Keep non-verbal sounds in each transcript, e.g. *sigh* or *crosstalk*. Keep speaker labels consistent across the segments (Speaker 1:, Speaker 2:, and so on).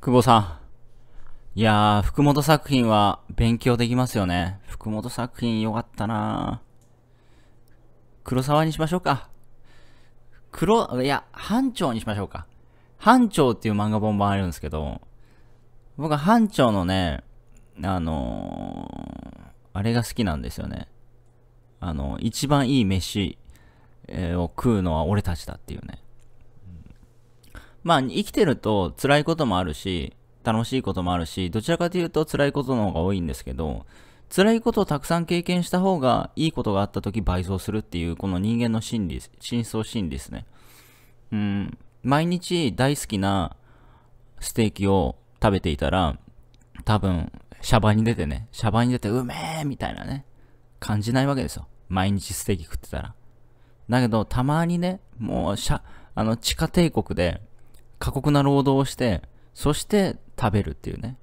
Speaker 1: 久保さん。いやー、福本作品は勉強できますよね。福本作品よかったな黒沢にしましょうか。黒、いや、班長にしましょうか。班長っていう漫画本番あるんですけど、僕は班長のね、あのー、あれが好きなんですよね。あの、一番いい飯、を食うのは俺たちだっていうね。まあ、生きてると辛いこともあるし、楽しいこともあるし、どちらかというと辛いことの方が多いんですけど、辛いことをたくさん経験した方がいいことがあった時倍増するっていうこの人間の心理、真相心理ですね。うん、毎日大好きなステーキを食べていたら、多分、シャバに出てね、シャバに出てうめえみたいなね、感じないわけですよ。毎日ステーキ食ってたら。だけど、たまにね、もう、しゃ、あの、地下帝国で、過酷な労働をして、そして食べるっていうね。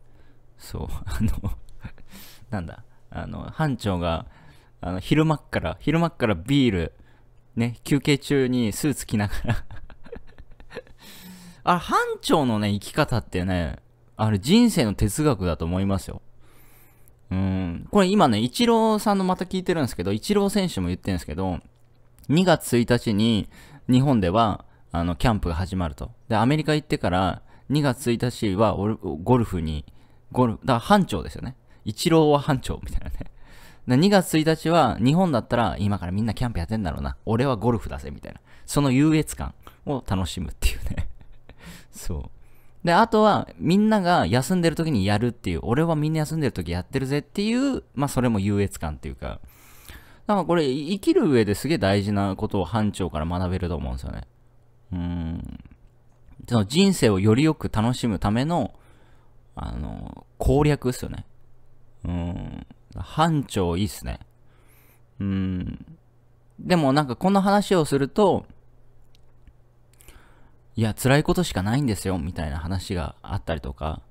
Speaker 1: そう、*laughs* あのなんだ、あの、班長が、あの、昼間っから、昼間っからビール、ね、休憩中にスーツ着ながら *laughs* あ、班長のね、生き方ってね、あれ人生の哲学だと思いますよ。うん、これ今ね、イチローさんのまた聞いてるんですけど、イチロー選手も言ってるんですけど、2月1日に日本では、あの、キャンプが始まると。で、アメリカ行ってから、2月1日は俺、ゴルフに、ゴルフ、だから班長ですよね。一郎は班長みたいなね。で2月1日は、日本だったら、今からみんなキャンプやってんだろうな。俺はゴルフだぜ、みたいな。その優越感を楽しむっていうね。*laughs* そう。で、あとは、みんなが休んでる時にやるっていう、俺はみんな休んでる時やってるぜっていう、まあ、それも優越感っていうか、なんかこれ、生きる上ですげえ大事なことを班長から学べると思うんですよね。うん、その人生をよりよく楽しむための、あの、攻略ですよね。うん、班長いいっすね。うん、でもなんかこの話をすると、いや、辛いことしかないんですよ、みたいな話があったりとか、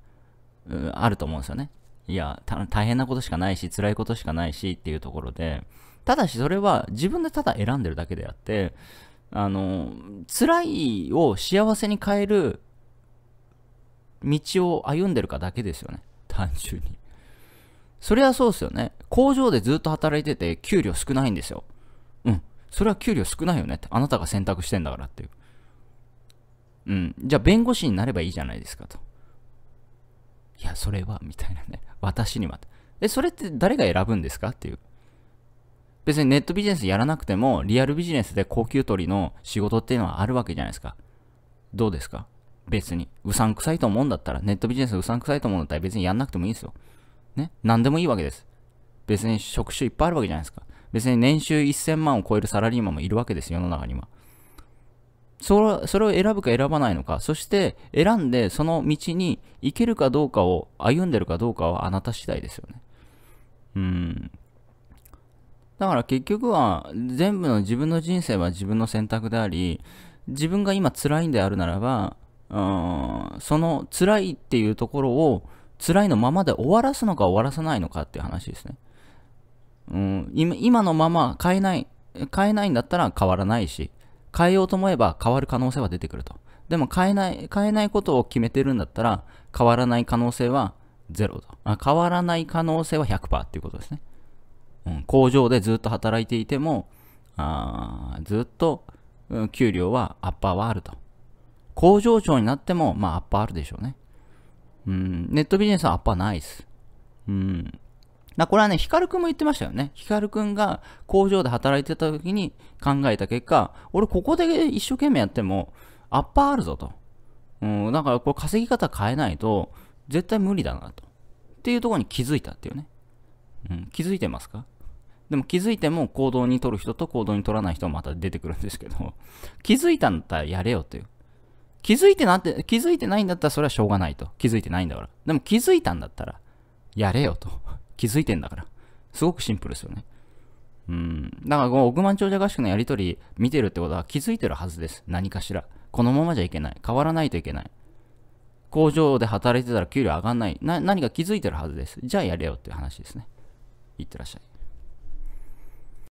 Speaker 1: うん、あると思うんですよね。いや、大変なことしかないし、辛いことしかないしっていうところで、ただしそれは自分でただ選んでるだけであって、あの、辛いを幸せに変える道を歩んでるかだけですよね。単純に。それはそうですよね。工場でずっと働いてて給料少ないんですよ。うん。それは給料少ないよねって。あなたが選択してんだからっていう。うん。じゃあ弁護士になればいいじゃないですかと。いや、それは、みたいなね。私には。え、それって誰が選ぶんですかっていう。別にネットビジネスやらなくても、リアルビジネスで高給取りの仕事っていうのはあるわけじゃないですか。どうですか別に。うさんくさいと思うんだったら、ネットビジネスうさんくさいと思うんだったら別にやんなくてもいいんですよ。ね。何でもいいわけです。別に職種いっぱいあるわけじゃないですか。別に年収1000万を超えるサラリーマンもいるわけです、世の中には。それそれを選ぶか選ばないのか、そして選んでその道に行けるかどうかを、歩んでるかどうかはあなた次第ですよね。うん。だから結局は全部の自分の人生は自分の選択であり、自分が今辛いんであるならば、うん、その辛いっていうところを辛いのままで終わらすのか終わらさないのかっていう話ですね。うん、今のまま変えない、変えないんだったら変わらないし、変えようと思えば変わる可能性は出てくると。でも変えない、変えないことを決めてるんだったら変わらない可能性はロと。あ変わらない可能性は100%っていうことですね。うん、工場でずっと働いていても、あずっと、うん、給料はアッパーはあると。工場長になっても、まあ、アッパーあるでしょうね。うん、ネットビジネスはアッパーないっす。うん。な、これはね、ヒカルくんも言ってましたよね。ヒカルくんが工場で働いてた時に考えた結果、俺ここで一生懸命やっても、アッパーあるぞと。うん、だからこれ稼ぎ方変えないと、絶対無理だなと。っていうところに気づいたっていうね。うん、気づいてますかでも気づいても行動に取る人と行動に取らない人もまた出てくるんですけど、気づいたんだったらやれよっていう。気づいてなって、気づいてないんだったらそれはしょうがないと。気づいてないんだから。でも気づいたんだったら、やれよと。気づいてんだから。すごくシンプルですよね。うん。だからこの億万長者合宿のやりとり見てるってことは気づいてるはずです。何かしら。このままじゃいけない。変わらないといけない。工場で働いてたら給料上がんない。な、何か気づいてるはずです。じゃあやれよっていう話ですね。いってらっしゃい。